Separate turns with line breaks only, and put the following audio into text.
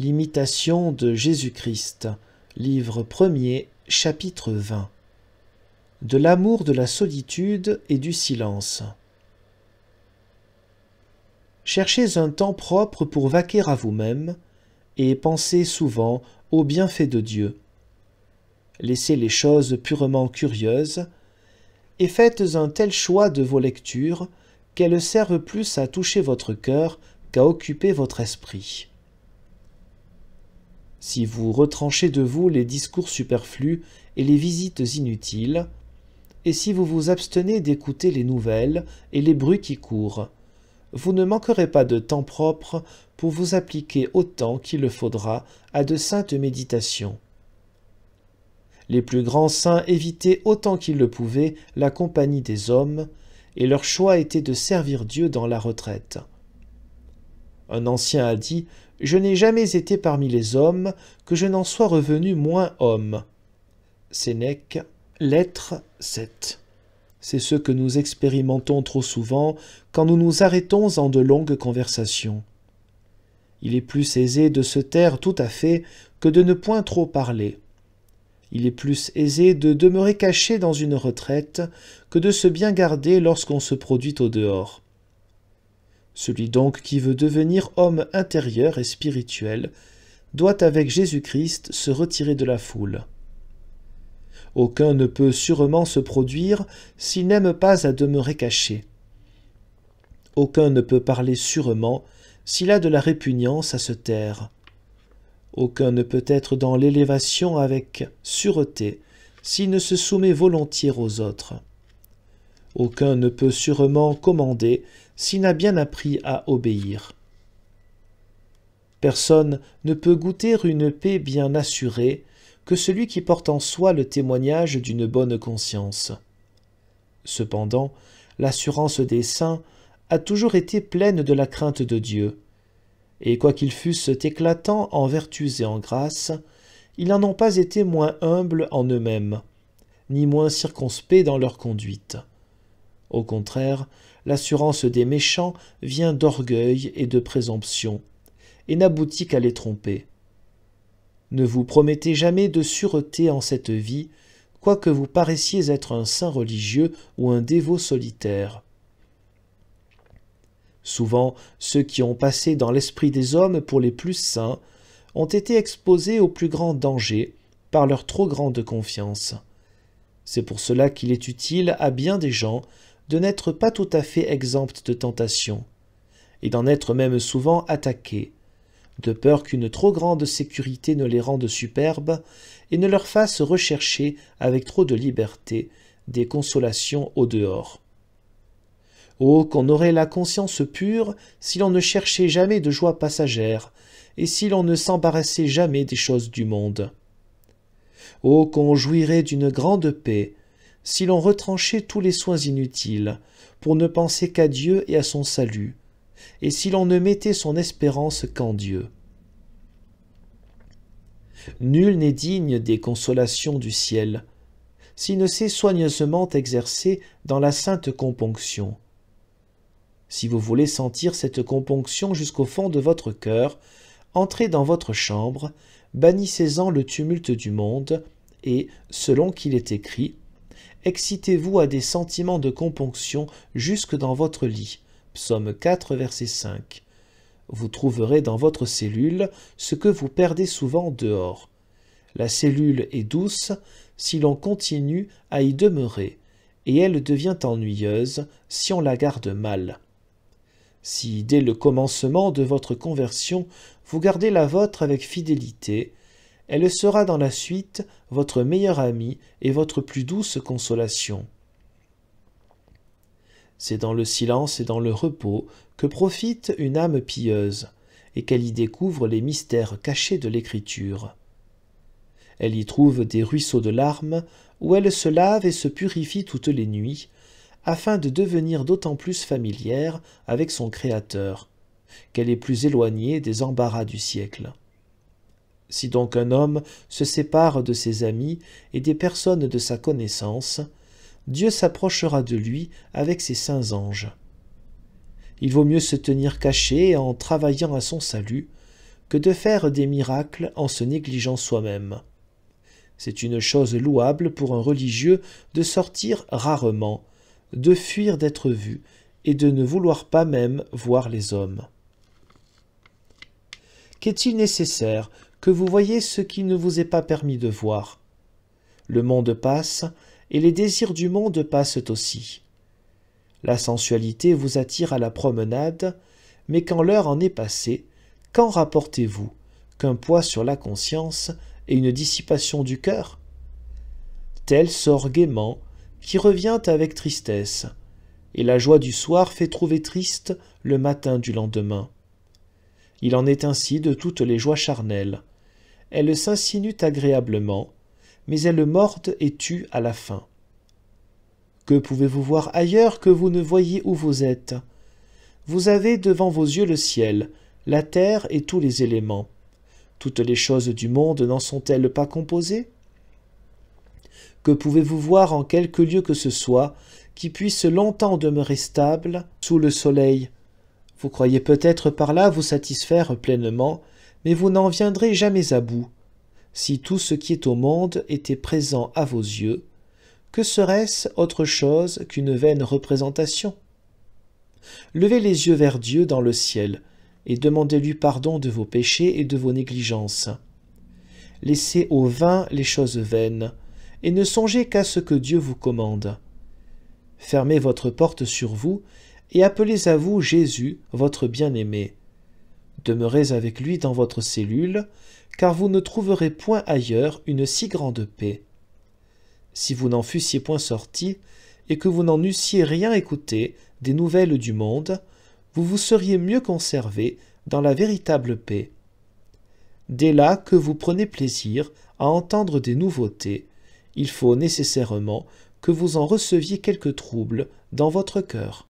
L'imitation de Jésus-Christ, livre 1er, chapitre 20. De l'amour de la solitude et du silence. Cherchez un temps propre pour vaquer à vous-même et pensez souvent aux bienfaits de Dieu. Laissez les choses purement curieuses et faites un tel choix de vos lectures qu'elles servent plus à toucher votre cœur qu'à occuper votre esprit si vous retranchez de vous les discours superflus et les visites inutiles, et si vous vous abstenez d'écouter les nouvelles et les bruits qui courent, vous ne manquerez pas de temps propre pour vous appliquer autant qu'il le faudra à de saintes méditations. Les plus grands saints évitaient autant qu'ils le pouvaient la compagnie des hommes, et leur choix était de servir Dieu dans la retraite. Un ancien a dit Je n'ai jamais été parmi les hommes que je n'en sois revenu moins homme. Sénèque, lettre 7. C'est ce que nous expérimentons trop souvent quand nous nous arrêtons en de longues conversations. Il est plus aisé de se taire tout à fait que de ne point trop parler. Il est plus aisé de demeurer caché dans une retraite que de se bien garder lorsqu'on se produit au dehors. Celui donc qui veut devenir homme intérieur et spirituel doit avec Jésus-Christ se retirer de la foule. Aucun ne peut sûrement se produire s'il n'aime pas à demeurer caché. Aucun ne peut parler sûrement s'il a de la répugnance à se taire. Aucun ne peut être dans l'élévation avec sûreté s'il ne se soumet volontiers aux autres. Aucun ne peut sûrement commander s'il n'a bien appris à obéir. Personne ne peut goûter une paix bien assurée que celui qui porte en soi le témoignage d'une bonne conscience. Cependant, l'assurance des saints a toujours été pleine de la crainte de Dieu, et quoiqu'ils fussent éclatants en vertus et en grâces, ils n'en ont pas été moins humbles en eux-mêmes, ni moins circonspects dans leur conduite. Au contraire, l'assurance des méchants vient d'orgueil et de présomption, et n'aboutit qu'à les tromper. Ne vous promettez jamais de sûreté en cette vie, quoique vous paraissiez être un saint religieux ou un dévot solitaire. Souvent, ceux qui ont passé dans l'esprit des hommes pour les plus saints ont été exposés aux plus grand danger par leur trop grande confiance. C'est pour cela qu'il est utile à bien des gens de n'être pas tout à fait exemptes de tentations, et d'en être même souvent attaqués, de peur qu'une trop grande sécurité ne les rende superbes et ne leur fasse rechercher avec trop de liberté des consolations au dehors. Oh, qu'on aurait la conscience pure si l'on ne cherchait jamais de joie passagère, et si l'on ne s'embarrassait jamais des choses du monde. Oh, qu'on jouirait d'une grande paix, si l'on retranchait tous les soins inutiles, pour ne penser qu'à Dieu et à son salut, et si l'on ne mettait son espérance qu'en Dieu. Nul n'est digne des consolations du ciel, s'il ne s'est soigneusement exercé dans la sainte componction. Si vous voulez sentir cette componction jusqu'au fond de votre cœur, entrez dans votre chambre, bannissez-en le tumulte du monde, et, selon qu'il est écrit, excitez-vous à des sentiments de componction jusque dans votre lit. Psaume 4, verset 5. Vous trouverez dans votre cellule ce que vous perdez souvent dehors. La cellule est douce si l'on continue à y demeurer, et elle devient ennuyeuse si on la garde mal. Si dès le commencement de votre conversion vous gardez la vôtre avec fidélité, elle sera dans la suite votre meilleure amie et votre plus douce consolation. C'est dans le silence et dans le repos que profite une âme pieuse, et qu'elle y découvre les mystères cachés de l'Écriture. Elle y trouve des ruisseaux de larmes, où elle se lave et se purifie toutes les nuits, afin de devenir d'autant plus familière avec son Créateur, qu'elle est plus éloignée des embarras du siècle. Si donc un homme se sépare de ses amis et des personnes de sa connaissance, Dieu s'approchera de lui avec ses saints anges. Il vaut mieux se tenir caché en travaillant à son salut que de faire des miracles en se négligeant soi-même. C'est une chose louable pour un religieux de sortir rarement, de fuir d'être vu et de ne vouloir pas même voir les hommes. Qu'est-il nécessaire que vous voyez ce qui ne vous est pas permis de voir. Le monde passe, et les désirs du monde passent aussi. La sensualité vous attire à la promenade, mais quand l'heure en est passée, qu'en rapportez-vous Qu'un poids sur la conscience et une dissipation du cœur Tel sort gaiement, qui revient avec tristesse, et la joie du soir fait trouver triste le matin du lendemain. Il en est ainsi de toutes les joies charnelles elle s'insinue agréablement, mais elle mordent et tue à la fin. Que pouvez-vous voir ailleurs que vous ne voyez où vous êtes Vous avez devant vos yeux le ciel, la terre et tous les éléments. Toutes les choses du monde n'en sont-elles pas composées Que pouvez-vous voir en quelque lieu que ce soit qui puisse longtemps demeurer stable sous le soleil Vous croyez peut-être par là vous satisfaire pleinement mais vous n'en viendrez jamais à bout. Si tout ce qui est au monde était présent à vos yeux, que serait-ce autre chose qu'une vaine représentation Levez les yeux vers Dieu dans le ciel, et demandez-lui pardon de vos péchés et de vos négligences. Laissez au vin les choses vaines, et ne songez qu'à ce que Dieu vous commande. Fermez votre porte sur vous, et appelez à vous Jésus, votre bien-aimé. Demeurez avec lui dans votre cellule, car vous ne trouverez point ailleurs une si grande paix. Si vous n'en fussiez point sorti, et que vous n'en eussiez rien écouté des nouvelles du monde, vous vous seriez mieux conservé dans la véritable paix. Dès là que vous prenez plaisir à entendre des nouveautés, il faut nécessairement que vous en receviez quelque trouble dans votre cœur.